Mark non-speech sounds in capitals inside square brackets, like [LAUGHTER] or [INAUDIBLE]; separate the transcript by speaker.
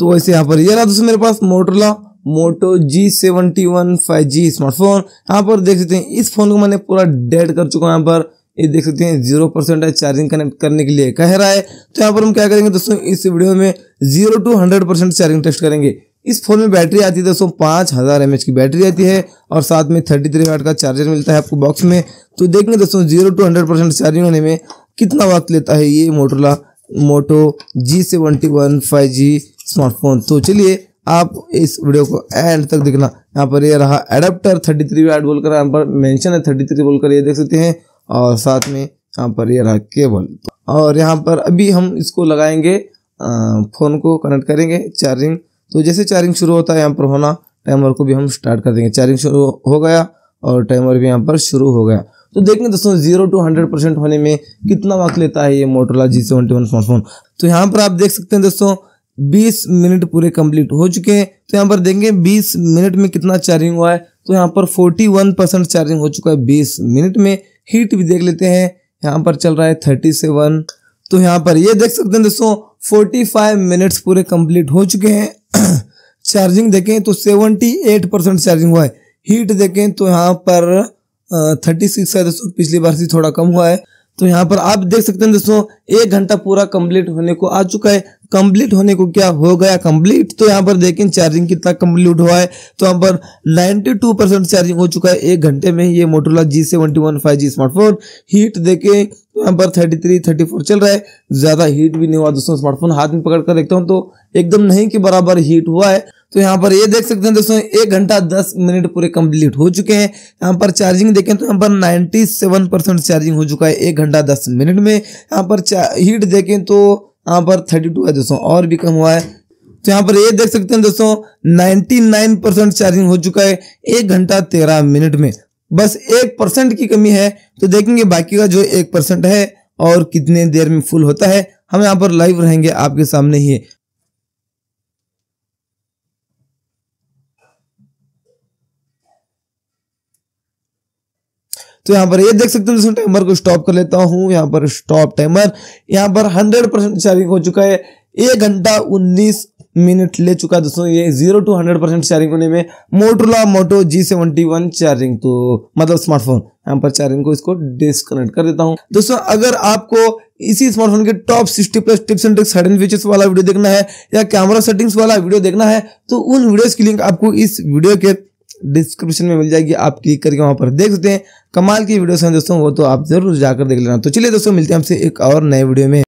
Speaker 1: तो वैसे यहाँ पर ये रहा दोस्तों मेरे पास Motorola Moto G seventy one five G smartphone यहाँ पर देख सकते हैं इस फोन को मैंने पूरा डेड कर चुका हूँ यहाँ पर ये देख सकते हैं जीरो परसेंट है चार्जिंग कनेक्ट करने के लिए कह रहा है तो यहाँ पर हम क्या करेंगे दोस्तों इस वीडियो में zero to hundred percent charging test करेंगे इस फोन में बैटरी आती है दोस्तों पाँच हज़ार एम की बैटरी आती है और साथ में थर्टी थ्री वाट का चार्जर मिलता है आपको बॉक्स में तो देखेंगे दोस्तों zero to hundred percent charging होने में कितना वक्त लेता है ये Motorola Moto G seventy one five G smartphone तो चलिए आप इस वीडियो को एंड तक देखना यहाँ पर ये रहा एडाप्टर 33 थ्री वाट बोलकर यहाँ पर मेंशन है 33 थ्री बोलकर ये देख सकते हैं और साथ में यहाँ पर ये रहा केबल और यहाँ पर अभी हम इसको लगाएंगे फ़ोन को कनेक्ट करेंगे चार्जिंग तो जैसे चार्जिंग शुरू होता है यहाँ पर होना टाइमर को भी हम स्टार्ट कर देंगे चार्जिंग शुरू हो गया और टाइमर भी यहाँ पर शुरू हो गया तो देखेंगे दोस्तों जीरो टू हंड्रेड परसेंट होने में कितना वक्त लेता है ये Motorola G seventy one smartphone तो यहाँ पर आप देख सकते हैं दोस्तों 20 मिनट पूरे कंप्लीट हो चुके हैं तो यहाँ पर देखेंगे 20 मिनट में कितना चार्जिंग हुआ है तो यहाँ पर 41 परसेंट चार्जिंग हो चुका है 20 मिनट में हीट भी देख लेते हैं यहाँ पर चल रहा है 37 तो यहाँ पर ये देख सकते हैं दोस्तों 45 मिनट्स पूरे कंप्लीट हो चुके हैं चार्जिंग [CLEARS THROAT] देखें तो 78 परसेंट चार्जिंग हुआ है हीट देखें तो यहाँ पर थर्टी सिक्स है दोस्तों पिछली बार से थोड़ा कम हुआ है तो यहाँ पर आप देख सकते हैं दोस्तों एक घंटा पूरा कंप्लीट होने को आ चुका है कंप्लीट होने को क्या हो गया कंप्लीट तो यहाँ पर देखें चार्जिंग कितना कंप्लीट हुआ है तो यहाँ पर 92 परसेंट चार्जिंग हो चुका है एक घंटे में ये Motorola G seventy one five G smartphone heat देखें तो यहाँ पर 33 34 चल रहा है ज़्यादा हीट भी नहीं हुआ दोस्तों स्मार्टफोन हाथ में पकड़ कर देखता हूँ तो एकदम नहीं के बराबर हीट हुआ है तो यहाँ पर ये देख सकते हैं दोस्तों एक घंटा दस मिनट पूरे कंप्लीट हो चुके हैं यहाँ पर चार्जिंग देखें तो यहाँ पर 97 परसेंट चार्जिंग हो चुका है एक घंटा दस मिनट में यहाँ पर हीट देखें तो यहाँ पर 32 है दोस्तों और भी कम हुआ है तो यहाँ पर ये देख सकते हैं दोस्तों नाइन परसेंट चार्जिंग हो चुका है एक घंटा तेरह मिनट में बस एक परसेंट की कमी है तो देखेंगे बाकी का जो एक परसेंट है और कितने देर में फुल होता है हम यहाँ पर लाइव रहेंगे आपके सामने ही तो यहाँ पर ये देख सकते हो टाइमर को स्टॉप कर लेता हूँ यहाँ पर स्टॉप टाइमर यहाँ पर हंड्रेड परसेंट चार्जिंग हो चुका है एक घंटा उन्नीस मिनट ले चुका है दोस्तों ये 0 टू 100 परसेंट चार्जिंग होने में Motorola Moto G seventy one charging तो मतलब स्मार्टफोन यहाँ पर चार्जिंग को इसको डिसकनेक्ट कर देता हूँ दोस्तों अगर आपको इसी स्मार्टफोन के top sixty plus tips and tricks hidden features वाला वीडियो देखना है या कैमरा सेटिंग्स वाला वीडियो देखना है तो उन वीडियो की लिंक आपको इस वीडियो के डिस्क्रिप्शन में मिल जाएगी आप क्लिक करके वहां पर देख सकते हैं कमाल की वीडियोस हैं दोस्तों वो तो आप जरूर जाकर देख लेना तो चलिए दोस्तों मिलते हैं आपसे एक और नए वीडियो में